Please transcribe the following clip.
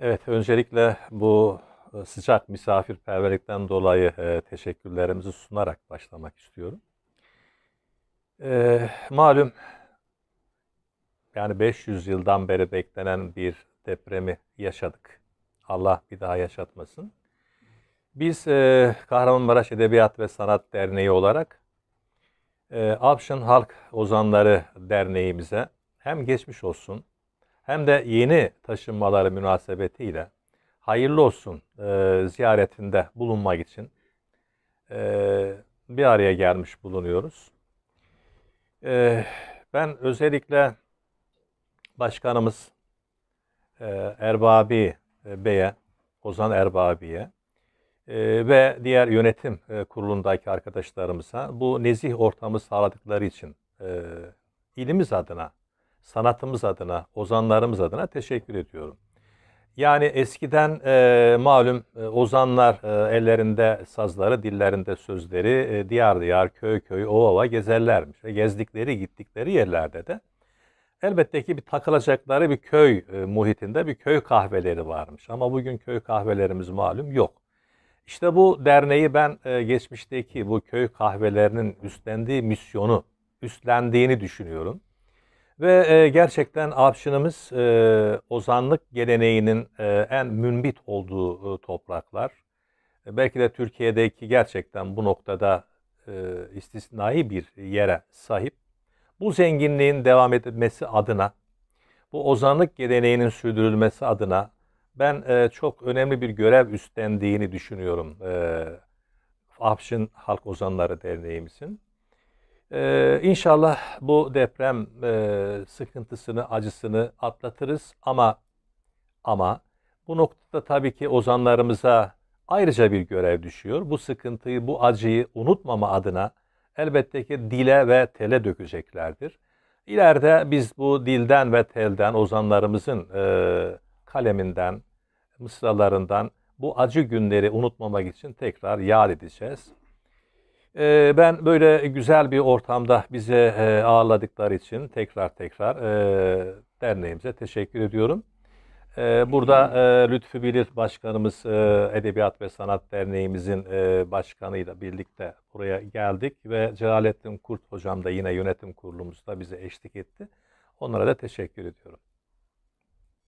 Evet, öncelikle bu e, sıcak misafirperverlikten dolayı e, teşekkürlerimizi sunarak başlamak istiyorum. E, malum yani 500 yıldan beri beklenen bir depremi yaşadık. Allah bir daha yaşatmasın. Biz e, Kahramanmaraş Edebiyat ve Sanat Derneği olarak e, Afşin Halk Ozanları Derneğimize hem geçmiş olsun hem de yeni taşınmaları münasebetiyle hayırlı olsun e, ziyaretinde bulunmak için e, bir araya gelmiş bulunuyoruz. E, ben özellikle başkanımız e, Erbabi e, Bey'e, Ozan Erbabi'ye e, ve diğer yönetim e, kurulundaki arkadaşlarımıza bu nezih ortamı sağladıkları için e, ilimiz adına sanatımız adına, ozanlarımız adına teşekkür ediyorum. Yani eskiden e, malum e, ozanlar e, ellerinde sazları, dillerinde sözleri e, diyar diyar, köy köy, ova gezerlermiş. Ve gezdikleri, gittikleri yerlerde de elbette ki bir takılacakları bir köy e, muhitinde bir köy kahveleri varmış. Ama bugün köy kahvelerimiz malum yok. İşte bu derneği ben e, geçmişteki bu köy kahvelerinin üstlendiği misyonu, üstlendiğini düşünüyorum. Ve e, gerçekten Avşin'imiz e, ozanlık geleneğinin e, en münbit olduğu e, topraklar. E, belki de Türkiye'deki gerçekten bu noktada e, istisnai bir yere sahip. Bu zenginliğin devam edilmesi adına, bu ozanlık geleneğinin sürdürülmesi adına ben e, çok önemli bir görev üstlendiğini düşünüyorum e, Afşin Halk Ozanları Derneğimizin. Ee, inşallah bu deprem e, sıkıntısını, acısını atlatırız ama ama bu noktada tabii ki ozanlarımıza ayrıca bir görev düşüyor. Bu sıkıntıyı, bu acıyı unutmama adına elbette ki dile ve tele dökeceklerdir. İleride biz bu dilden ve telden ozanlarımızın e, kaleminden, mısralarından bu acı günleri unutmamak için tekrar yad edeceğiz. Ee, ben böyle güzel bir ortamda bize e, ağırladıkları için tekrar tekrar e, derneğimize teşekkür ediyorum. Ee, burada e, Lütfü Bilir Başkanımız Edebiyat ve Sanat Derneğimizin başkanıyla birlikte buraya geldik ve Celalettin Kurt Hocam da yine yönetim kurulumuzda bize eşlik etti. Onlara da teşekkür ediyorum.